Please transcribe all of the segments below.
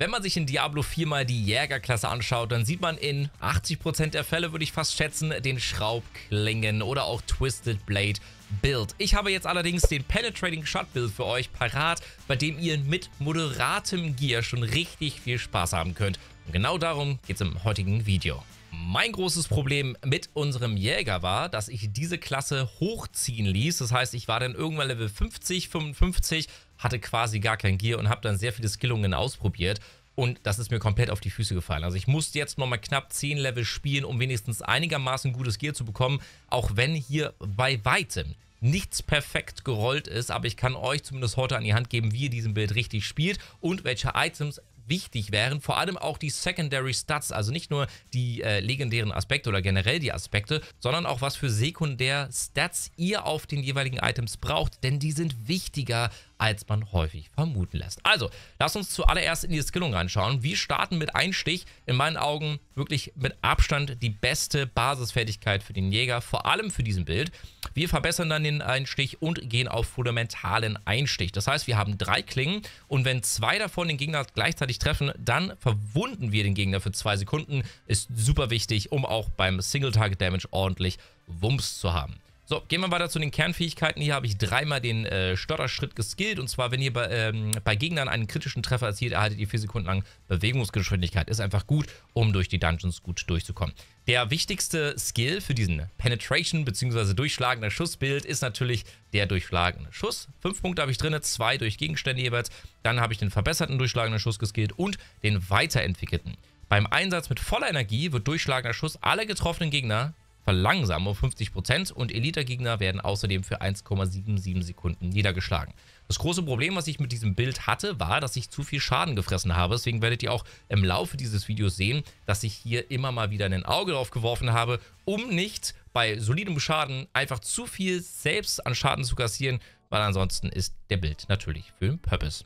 Wenn man sich in Diablo 4 mal die Jägerklasse anschaut, dann sieht man in 80% der Fälle, würde ich fast schätzen, den Schraubklingen oder auch Twisted Blade Build. Ich habe jetzt allerdings den Penetrating Shot Build für euch parat, bei dem ihr mit moderatem Gear schon richtig viel Spaß haben könnt. Und genau darum geht es im heutigen Video. Mein großes Problem mit unserem Jäger war, dass ich diese Klasse hochziehen ließ. Das heißt, ich war dann irgendwann Level 50, 55, hatte quasi gar kein Gear und habe dann sehr viele Skillungen ausprobiert. Und das ist mir komplett auf die Füße gefallen. Also ich musste jetzt nochmal knapp 10 Level spielen, um wenigstens einigermaßen gutes Gear zu bekommen. Auch wenn hier bei weitem nichts perfekt gerollt ist. Aber ich kann euch zumindest heute an die Hand geben, wie ihr diesen Bild richtig spielt und welche Items wichtig wären. Vor allem auch die Secondary Stats, also nicht nur die äh, legendären Aspekte oder generell die Aspekte, sondern auch was für Sekundär-Stats ihr auf den jeweiligen Items braucht, denn die sind wichtiger als man häufig vermuten lässt. Also, lass uns zuallererst in die Skillung reinschauen. Wir starten mit Einstich. In meinen Augen wirklich mit Abstand die beste Basisfertigkeit für den Jäger, vor allem für diesen Bild. Wir verbessern dann den Einstich und gehen auf fundamentalen Einstich. Das heißt, wir haben drei Klingen und wenn zwei davon den Gegner gleichzeitig treffen, dann verwunden wir den Gegner für zwei Sekunden. Ist super wichtig, um auch beim Single-Target-Damage ordentlich Wumms zu haben. So, gehen wir weiter zu den Kernfähigkeiten. Hier habe ich dreimal den äh, Stotterschritt geskillt. Und zwar, wenn ihr bei, ähm, bei Gegnern einen kritischen Treffer erzielt, erhaltet ihr vier Sekunden lang Bewegungsgeschwindigkeit. Ist einfach gut, um durch die Dungeons gut durchzukommen. Der wichtigste Skill für diesen Penetration- bzw. durchschlagender Schussbild ist natürlich der durchschlagende Schuss. Fünf Punkte habe ich drin, zwei durch Gegenstände jeweils. Dann habe ich den verbesserten durchschlagenden Schuss geskillt und den weiterentwickelten. Beim Einsatz mit voller Energie wird durchschlagender Schuss alle getroffenen Gegner verlangsamen um 50% und Elite-Gegner werden außerdem für 1,77 Sekunden niedergeschlagen. Das große Problem, was ich mit diesem Bild hatte, war, dass ich zu viel Schaden gefressen habe. Deswegen werdet ihr auch im Laufe dieses Videos sehen, dass ich hier immer mal wieder ein Auge drauf geworfen habe, um nicht bei solidem Schaden einfach zu viel selbst an Schaden zu kassieren, weil ansonsten ist der Bild natürlich für den Purpose.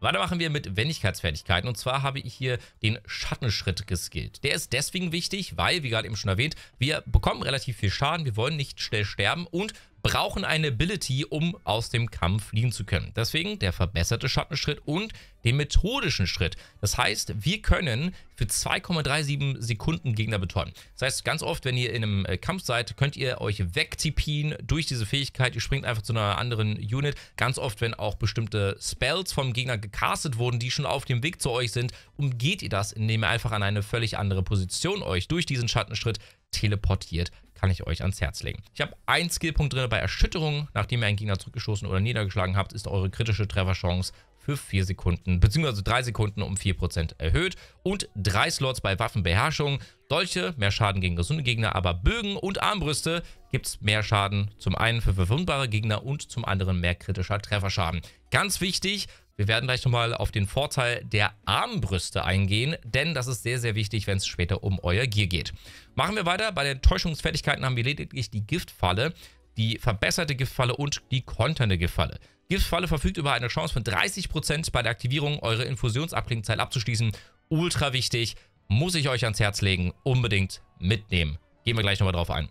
Weiter machen wir mit Wendigkeitsfertigkeiten. Und zwar habe ich hier den Schattenschritt geskillt. Der ist deswegen wichtig, weil, wie gerade eben schon erwähnt, wir bekommen relativ viel Schaden. Wir wollen nicht schnell sterben und brauchen eine Ability, um aus dem Kampf fliehen zu können. Deswegen der verbesserte Schattenschritt und den methodischen Schritt. Das heißt, wir können für 2,37 Sekunden Gegner betäuben. Das heißt, ganz oft, wenn ihr in einem äh, Kampf seid, könnt ihr euch wegtipien durch diese Fähigkeit. Ihr springt einfach zu einer anderen Unit. Ganz oft, wenn auch bestimmte Spells vom Gegner gecastet wurden, die schon auf dem Weg zu euch sind, umgeht ihr das, indem ihr einfach an eine völlig andere Position euch durch diesen Schattenschritt teleportiert kann ich euch ans Herz legen. Ich habe einen Skillpunkt drin bei Erschütterung. Nachdem ihr einen Gegner zurückgestoßen oder niedergeschlagen habt, ist eure kritische Trefferchance für 4 Sekunden bzw. 3 Sekunden um 4% erhöht und 3 Slots bei Waffenbeherrschung. Dolche, mehr Schaden gegen gesunde Gegner, aber Bögen und Armbrüste gibt es mehr Schaden. Zum einen für verwundbare Gegner und zum anderen mehr kritischer Trefferschaden. Ganz wichtig, wir werden gleich nochmal auf den Vorteil der Armbrüste eingehen, denn das ist sehr, sehr wichtig, wenn es später um euer Gear geht. Machen wir weiter. Bei den Täuschungsfertigkeiten haben wir lediglich die Giftfalle, die verbesserte Giftfalle und die konternde Giftfalle. Giftfalle verfügt über eine Chance von 30% bei der Aktivierung, eure Infusionsabklingzeit abzuschließen. Ultra wichtig, muss ich euch ans Herz legen, unbedingt mitnehmen. Gehen wir gleich nochmal drauf ein.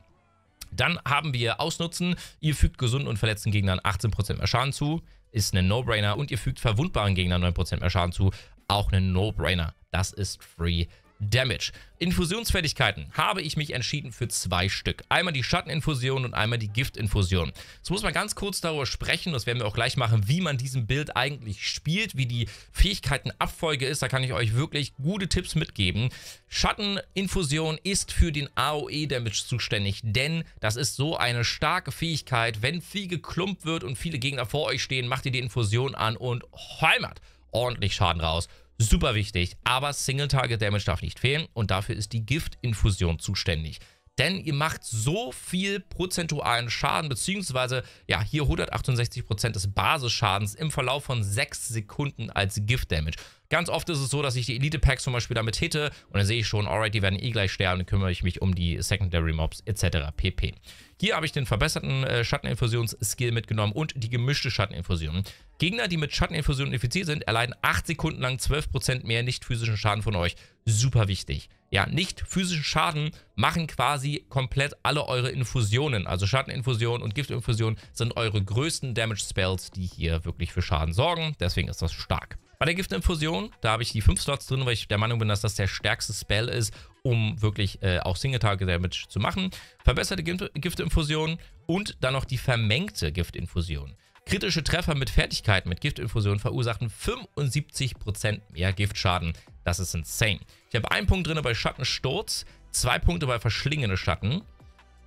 Dann haben wir Ausnutzen. Ihr fügt gesunden und verletzten Gegnern 18% mehr Schaden zu ist ein No-Brainer. Und ihr fügt Verwundbaren Gegnern 9% mehr Schaden zu. Auch ein No-Brainer. Das ist free Damage. Infusionsfertigkeiten habe ich mich entschieden für zwei Stück. Einmal die Schatteninfusion und einmal die Giftinfusion. Jetzt muss man ganz kurz darüber sprechen, das werden wir auch gleich machen, wie man diesen Bild eigentlich spielt, wie die Fähigkeitenabfolge ist. Da kann ich euch wirklich gute Tipps mitgeben. Schatteninfusion ist für den AOE-Damage zuständig, denn das ist so eine starke Fähigkeit. Wenn viel geklumpt wird und viele Gegner vor euch stehen, macht ihr die Infusion an und heimert ordentlich Schaden raus. Super wichtig, aber Single Target Damage darf nicht fehlen und dafür ist die Gift-Infusion zuständig. Denn ihr macht so viel prozentualen Schaden, beziehungsweise ja, hier 168% des Basisschadens im Verlauf von 6 Sekunden als Gift-Damage. Ganz oft ist es so, dass ich die Elite-Packs zum Beispiel damit hitte und dann sehe ich schon, alright, die werden eh gleich sterben, dann kümmere ich mich um die Secondary-Mobs etc. pp. Hier habe ich den verbesserten äh, Schatteninfusions-Skill mitgenommen und die gemischte Schatteninfusion. Gegner, die mit Schatteninfusion infiziert sind, erleiden 8 Sekunden lang 12% mehr nicht physischen Schaden von euch. Super wichtig. Ja, nicht physischen Schaden machen quasi komplett alle eure Infusionen. Also Schatteninfusion und Giftinfusion sind eure größten Damage-Spells, die hier wirklich für Schaden sorgen. Deswegen ist das stark. Bei der Giftinfusion, da habe ich die 5 Slots drin, weil ich der Meinung bin, dass das der stärkste Spell ist, um wirklich äh, auch Single-Target-Damage zu machen. Verbesserte Giftinfusion und dann noch die vermengte Giftinfusion. Kritische Treffer mit Fertigkeiten mit Giftinfusion verursachen 75% mehr Giftschaden. Das ist insane. Ich habe einen Punkt drin bei Schattensturz, zwei Punkte bei verschlingende Schatten,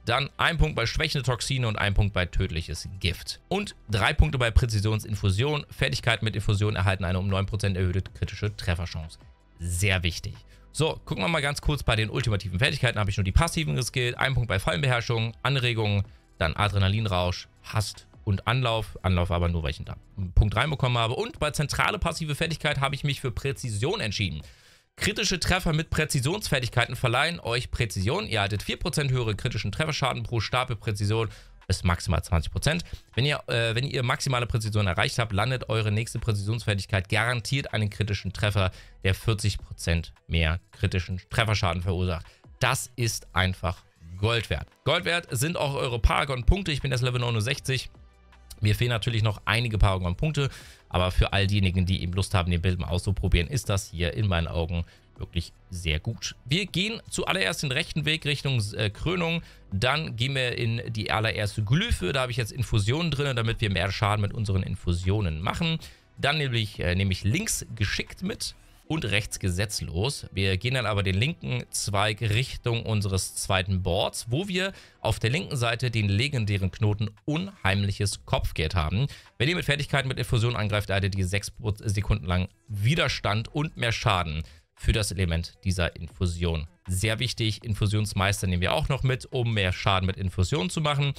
dann ein Punkt bei schwächende Toxine und ein Punkt bei tödliches Gift. Und drei Punkte bei Präzisionsinfusion. Fertigkeiten mit Infusion erhalten eine um 9% erhöhte kritische Trefferchance. Sehr wichtig. So, gucken wir mal ganz kurz bei den ultimativen Fertigkeiten. Habe ich nur die passiven geskillt. Ein Punkt bei Fallenbeherrschung, Anregungen, dann Adrenalinrausch, Hast und Anlauf. Anlauf aber nur, weil ich einen Punkt reinbekommen habe. Und bei zentrale passive Fertigkeit habe ich mich für Präzision entschieden. Kritische Treffer mit Präzisionsfertigkeiten verleihen euch Präzision. Ihr erhaltet 4% höhere kritischen Trefferschaden pro Stapel Präzision Ist maximal 20%. Wenn ihr, äh, wenn ihr maximale Präzision erreicht habt, landet eure nächste Präzisionsfertigkeit garantiert einen kritischen Treffer, der 40% mehr kritischen Trefferschaden verursacht. Das ist einfach Gold wert. Gold wert sind auch eure Paragon-Punkte. Ich bin das Level 69. Mir fehlen natürlich noch einige Paragon-Punkte, aber für all diejenigen, die eben Lust haben, den Bild mal auszuprobieren, ist das hier in meinen Augen wirklich sehr gut. Wir gehen zuallererst den rechten Weg Richtung äh, Krönung, dann gehen wir in die allererste Glyphe, da habe ich jetzt Infusionen drin, damit wir mehr Schaden mit unseren Infusionen machen. Dann nämlich, äh, nehme ich links geschickt mit, und rechts gesetzlos. Wir gehen dann aber den linken Zweig Richtung unseres zweiten Boards, wo wir auf der linken Seite den legendären Knoten Unheimliches Kopfgeld haben. Wenn ihr mit Fertigkeiten mit Infusion angreift, erhaltet ihr 6 Sekunden lang Widerstand und mehr Schaden für das Element dieser Infusion. Sehr wichtig, Infusionsmeister nehmen wir auch noch mit, um mehr Schaden mit Infusion zu machen.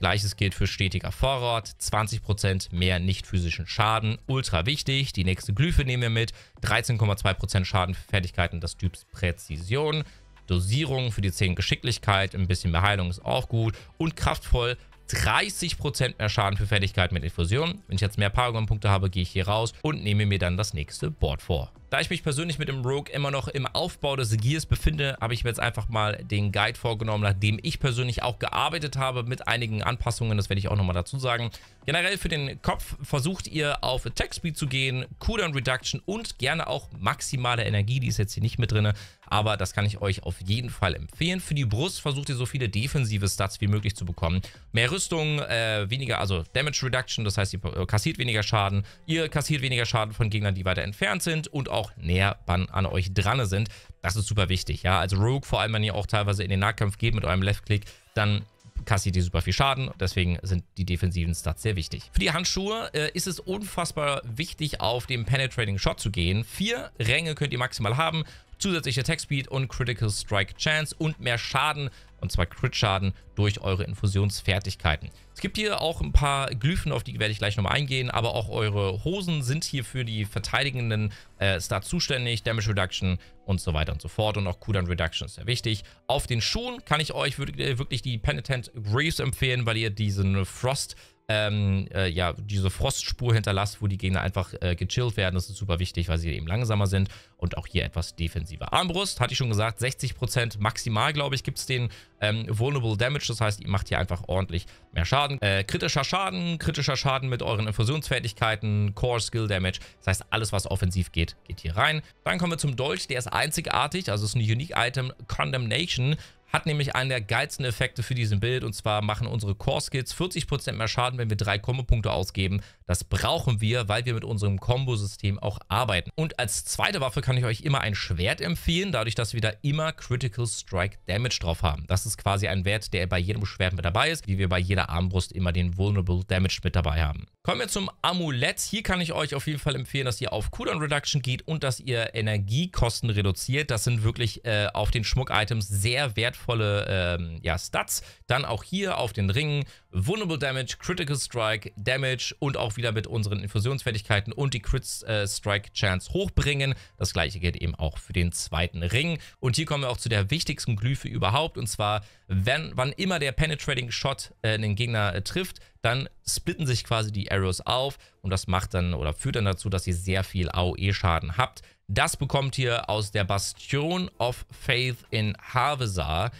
Gleiches gilt für stetiger Vorrat, 20% mehr nicht physischen Schaden, ultra wichtig. Die nächste Glyphe nehmen wir mit, 13,2% Schaden für Fertigkeiten des Typs Präzision, Dosierung für die 10 Geschicklichkeit, ein bisschen mehr Heilung ist auch gut und kraftvoll 30% mehr Schaden für Fertigkeiten mit Infusion. Wenn ich jetzt mehr Paragon-Punkte habe, gehe ich hier raus und nehme mir dann das nächste Board vor. Da ich mich persönlich mit dem Rogue immer noch im Aufbau des Gears befinde, habe ich mir jetzt einfach mal den Guide vorgenommen, nachdem ich persönlich auch gearbeitet habe mit einigen Anpassungen. Das werde ich auch nochmal dazu sagen. Generell für den Kopf versucht ihr auf Attack Speed zu gehen, Cooldown Reduction und gerne auch maximale Energie. Die ist jetzt hier nicht mit drin, aber das kann ich euch auf jeden Fall empfehlen. Für die Brust versucht ihr so viele defensive Stats wie möglich zu bekommen. Mehr Rüstung, äh, weniger, also Damage Reduction, das heißt ihr kassiert weniger Schaden. Ihr kassiert weniger Schaden von Gegnern, die weiter entfernt sind und auch auch näher an euch dran sind. Das ist super wichtig, ja. Also Rogue, vor allem, wenn ihr auch teilweise in den Nahkampf geht mit eurem Left-Click, dann kassiert ihr super viel Schaden. Deswegen sind die defensiven Stats sehr wichtig. Für die Handschuhe äh, ist es unfassbar wichtig, auf den Penetrating Shot zu gehen. Vier Ränge könnt ihr maximal haben zusätzliche Attack Speed und Critical Strike Chance und mehr Schaden, und zwar Crit-Schaden, durch eure Infusionsfertigkeiten. Es gibt hier auch ein paar Glyphen, auf die werde ich gleich nochmal eingehen, aber auch eure Hosen sind hier für die verteidigenden äh, Star zuständig, Damage Reduction und so weiter und so fort und auch Cooldown Reduction ist sehr wichtig. Auf den Schuhen kann ich euch äh, wirklich die Penitent Graves empfehlen, weil ihr diesen Frost ähm, äh, ja, diese Frostspur hinterlasst, wo die Gegner einfach äh, gechillt werden. Das ist super wichtig, weil sie eben langsamer sind und auch hier etwas defensiver. Armbrust, hatte ich schon gesagt, 60% maximal, glaube ich, gibt es den ähm, Vulnerable Damage. Das heißt, ihr macht hier einfach ordentlich mehr Schaden. Äh, kritischer Schaden, kritischer Schaden mit euren Infusionsfähigkeiten, Core Skill Damage. Das heißt, alles, was offensiv geht, geht hier rein. Dann kommen wir zum Dolch. Der ist einzigartig, also ist ein Unique Item Condemnation. Hat nämlich einen der geilsten Effekte für diesen Bild und zwar machen unsere Core-Skills 40% mehr Schaden, wenn wir drei Kombo-Punkte ausgeben. Das brauchen wir, weil wir mit unserem Kombo-System auch arbeiten. Und als zweite Waffe kann ich euch immer ein Schwert empfehlen, dadurch, dass wir da immer Critical Strike Damage drauf haben. Das ist quasi ein Wert, der bei jedem Schwert mit dabei ist, wie wir bei jeder Armbrust immer den Vulnerable Damage mit dabei haben. Kommen wir zum Amulett. Hier kann ich euch auf jeden Fall empfehlen, dass ihr auf Cooldown Reduction geht und dass ihr Energiekosten reduziert. Das sind wirklich äh, auf den Schmuck-Items sehr wertvolle ähm, ja, Stats. Dann auch hier auf den Ringen Vulnerable Damage, Critical Strike, Damage und auch wieder mit unseren Infusionsfähigkeiten und die Crit äh, Strike Chance hochbringen. Das gleiche gilt eben auch für den zweiten Ring. Und hier kommen wir auch zu der wichtigsten Glyphe überhaupt und zwar, wenn, wann immer der Penetrating Shot äh, den Gegner äh, trifft, dann splitten sich quasi die Arrows auf und das macht dann oder führt dann dazu, dass ihr sehr viel AOE-Schaden habt. Das bekommt ihr aus der Bastion of Faith in Harvesar.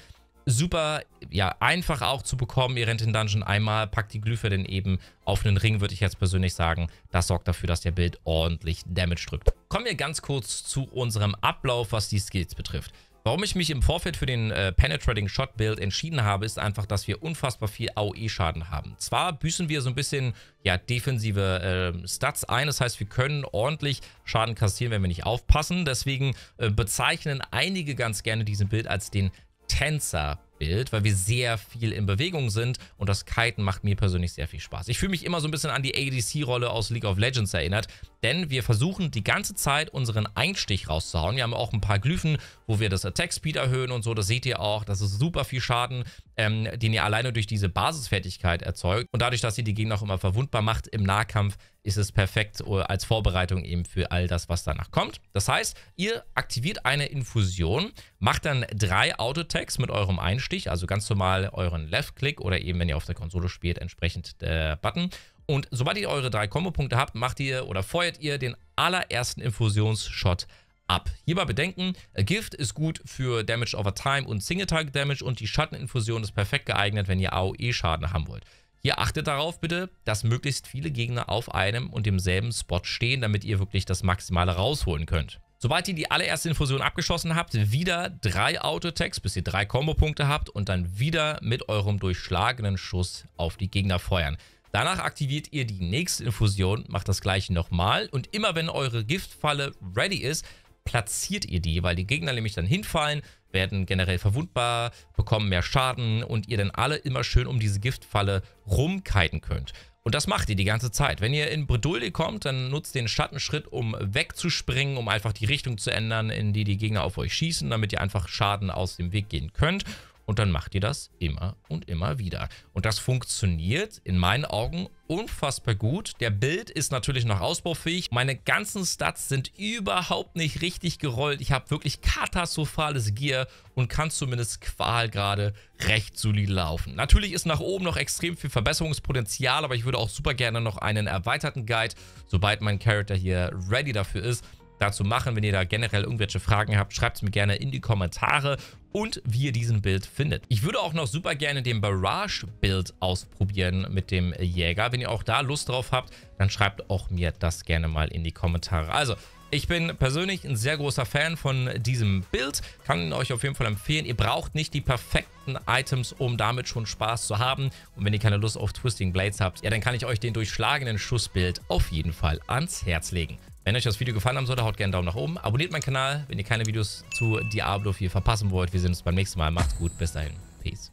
Super, ja, einfach auch zu bekommen. Ihr rennt den Dungeon einmal, packt die Glyphe dann eben auf einen Ring, würde ich jetzt persönlich sagen. Das sorgt dafür, dass der Bild ordentlich Damage drückt. Kommen wir ganz kurz zu unserem Ablauf, was die Skills betrifft. Warum ich mich im Vorfeld für den äh, Penetrating Shot Build entschieden habe, ist einfach, dass wir unfassbar viel AOE-Schaden haben. Zwar büßen wir so ein bisschen ja, defensive äh, Stats ein, das heißt, wir können ordentlich Schaden kassieren, wenn wir nicht aufpassen. Deswegen äh, bezeichnen einige ganz gerne diesen Build als den Tänzer Bild, weil wir sehr viel in Bewegung sind und das Kiten macht mir persönlich sehr viel Spaß. Ich fühle mich immer so ein bisschen an die ADC-Rolle aus League of Legends erinnert, denn wir versuchen die ganze Zeit unseren Einstich rauszuhauen. Wir haben auch ein paar Glyphen, wo wir das Attack-Speed erhöhen und so, das seht ihr auch. Das ist super viel Schaden, ähm, den ihr alleine durch diese Basisfertigkeit erzeugt und dadurch, dass ihr die Gegner auch immer verwundbar macht im Nahkampf, ist es perfekt als Vorbereitung eben für all das, was danach kommt. Das heißt, ihr aktiviert eine Infusion, macht dann drei Autotags mit eurem Einstich, also ganz normal euren Left-Click oder eben, wenn ihr auf der Konsole spielt, entsprechend der Button. Und sobald ihr eure drei Kombo-Punkte habt, macht ihr oder feuert ihr den allerersten Infusionsshot ab. Hierbei bedenken, Gift ist gut für Damage over Time und Single-Target-Damage und die Schatteninfusion ist perfekt geeignet, wenn ihr AOE-Schaden haben wollt. Hier achtet darauf bitte, dass möglichst viele Gegner auf einem und demselben Spot stehen, damit ihr wirklich das Maximale rausholen könnt. Sobald ihr die allererste Infusion abgeschossen habt, wieder drei Autotext, bis ihr drei Combo-Punkte habt und dann wieder mit eurem durchschlagenen Schuss auf die Gegner feuern. Danach aktiviert ihr die nächste Infusion, macht das gleiche nochmal und immer wenn eure Giftfalle ready ist, platziert ihr die, weil die Gegner nämlich dann hinfallen, werden generell verwundbar, bekommen mehr Schaden und ihr dann alle immer schön um diese Giftfalle rumkiten könnt. Und das macht ihr die ganze Zeit. Wenn ihr in Bredouille kommt, dann nutzt den Schattenschritt, um wegzuspringen, um einfach die Richtung zu ändern, in die die Gegner auf euch schießen, damit ihr einfach Schaden aus dem Weg gehen könnt. Und dann macht ihr das immer und immer wieder. Und das funktioniert in meinen Augen unfassbar gut. Der Bild ist natürlich noch ausbaufähig. Meine ganzen Stats sind überhaupt nicht richtig gerollt. Ich habe wirklich katastrophales Gear und kann zumindest Qual gerade recht solide laufen. Natürlich ist nach oben noch extrem viel Verbesserungspotenzial, aber ich würde auch super gerne noch einen erweiterten Guide, sobald mein Charakter hier ready dafür ist, dazu machen. Wenn ihr da generell irgendwelche Fragen habt, schreibt es mir gerne in die Kommentare und wie ihr diesen Bild findet. Ich würde auch noch super gerne den Barrage-Bild ausprobieren mit dem Jäger. Wenn ihr auch da Lust drauf habt, dann schreibt auch mir das gerne mal in die Kommentare. Also, ich bin persönlich ein sehr großer Fan von diesem Bild, kann ihn euch auf jeden Fall empfehlen. Ihr braucht nicht die perfekten Items, um damit schon Spaß zu haben. Und wenn ihr keine Lust auf Twisting Blades habt, ja, dann kann ich euch den durchschlagenden Schussbild auf jeden Fall ans Herz legen. Wenn euch das Video gefallen haben sollte, haut gerne einen Daumen nach oben. Abonniert meinen Kanal, wenn ihr keine Videos zu Diablo 4 verpassen wollt. Wir sehen uns beim nächsten Mal. Macht's gut, bis dahin. Peace.